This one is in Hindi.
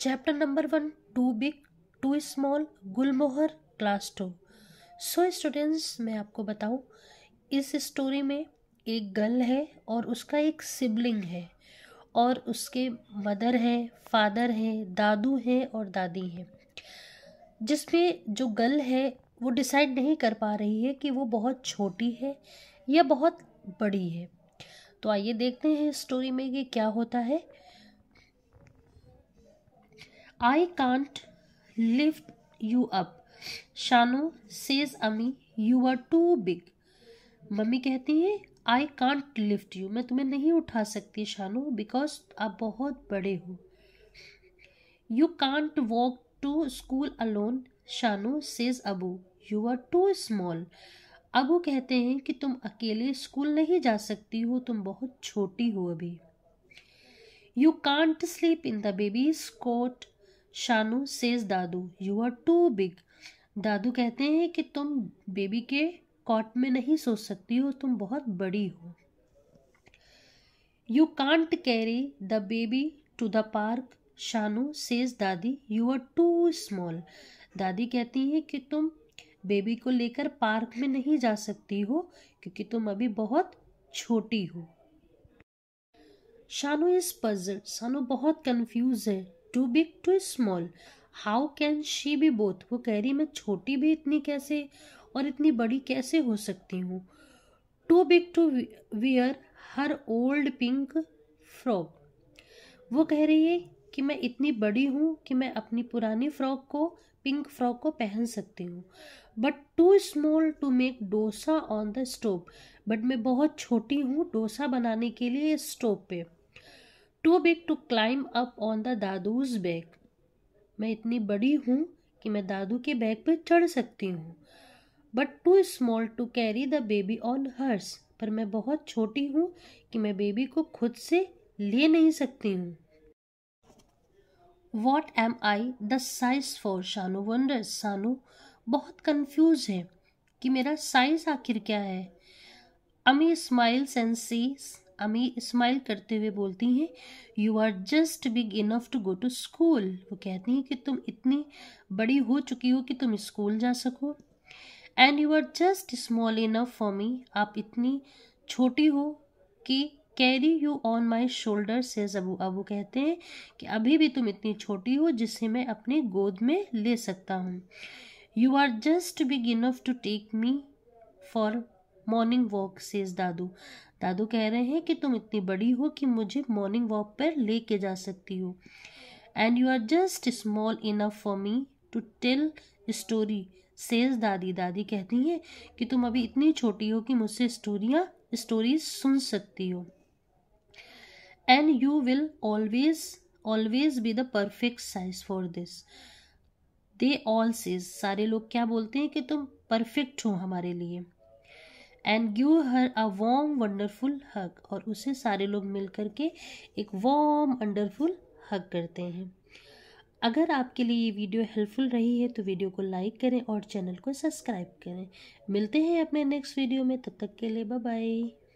chapter number one too big too small Gulmohar class two so students मैं आपको बताऊँ इस स्टोरी में एक गर्ल है और उसका एक सिबलिंग है और उसके मदर हैं फादर हैं दादू हैं और दादी हैं जिसमें जो गर्ल है वो डिसाइड नहीं कर पा रही है कि वो बहुत छोटी है या बहुत बड़ी है तो आइए देखते हैं स्टोरी में कि क्या होता है I can't lift you up Shanu says Ammi you are too big mummy कहती है आई कांट लिफ्ट यू मैं तुम्हें नहीं उठा सकती शानो बिकॉज आप बहुत बड़े हो you can't walk to school alone Shanu says Abbu you are too small Abbu कहते हैं कि तुम अकेले स्कूल नहीं जा सकती हो तुम बहुत छोटी हो अभी you can't sleep in the baby's cot Shanu says Dadu you are too big Dadu कहते हैं कि तुम बेबी के कॉट में नहीं सो सकती हो तुम बहुत बड़ी हो you can't carry the baby to the park Shanu says Dadi you are too small Dadi कहती हैं कि तुम बेबी को लेकर पार्क में नहीं जा सकती हो क्योंकि तुम अभी बहुत छोटी हो शानू इज पजल शानू बहुत कंफ्यूज है too big too small how can she be both वो कह रही मैं छोटी भी इतनी कैसे और इतनी बड़ी कैसे हो सकती हूँ too big to wear her old pink frock वो कह रही है कि मैं इतनी बड़ी हूँ कि मैं अपनी पुरानी फ्रॉक को पिंक फ्रॉक को पहन सकती हूँ but too small to make dosa on the stove but मैं बहुत छोटी हूँ डोसा बनाने के लिए स्टोव पे too big to climb up on the Dadu's bag मैं इतनी बड़ी हूँ कि मैं दादू के बैग पर चढ़ सकती हूँ but too small to carry the baby on hers पर मैं बहुत छोटी हूँ कि मैं बेबी को खुद से ले नहीं सकती हूँ what am I the size for Shanu wonder Shanu बहुत कन्फ्यूज है कि मेरा साइज आखिर क्या है Ammi smiles and says Ammi smile करते हुए बोलती हैं you are just big enough to go to school वो कहती हैं कि तुम इतनी बड़ी हो चुकी हो कि तुम स्कूल जा सको and you are just small enough for me आप इतनी छोटी हो कि carry you on my shoulder says Abbu Abu कहते हैं कि अभी भी तुम इतनी छोटी हो जिसे मैं अपनी गोद में ले सकता हूँ you are just big enough to take me for morning walk says Dadu Dadu कह रहे हैं कि तुम इतनी बड़ी हो कि मुझे मॉर्निंग वॉक पर ले जा सकती हो and you are just small enough for me to tell story says Dadi Dadi कहती हैं कि तुम अभी इतनी छोटी हो कि मुझसे स्टोरियाँ स्टोरीज सुन सकती हो and you will always always be the perfect size for this they all says सारे लोग क्या बोलते हैं कि तुम परफेक्ट हो हमारे लिए and give her a warm wonderful hug और उसे सारे लोग मिल करके एक वॉम वंडरफुल हक करते हैं अगर आपके लिए ये वीडियो हेल्पफुल रही है तो वीडियो को लाइक करें और चैनल को सब्सक्राइब करें मिलते हैं अपने नेक्स्ट वीडियो में तब तक के लिए बाय बाय